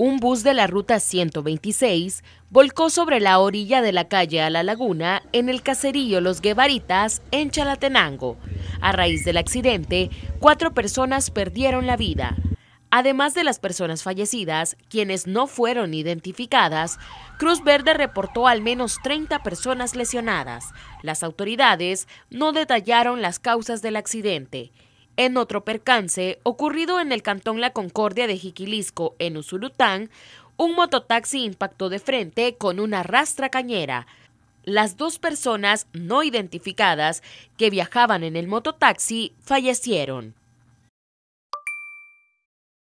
un bus de la ruta 126 volcó sobre la orilla de la calle a la laguna en el caserío Los Guevaritas, en Chalatenango. A raíz del accidente, cuatro personas perdieron la vida. Además de las personas fallecidas, quienes no fueron identificadas, Cruz Verde reportó al menos 30 personas lesionadas. Las autoridades no detallaron las causas del accidente. En otro percance, ocurrido en el cantón La Concordia de Jiquilisco, en Usulután, un mototaxi impactó de frente con una rastra cañera. Las dos personas no identificadas que viajaban en el mototaxi fallecieron.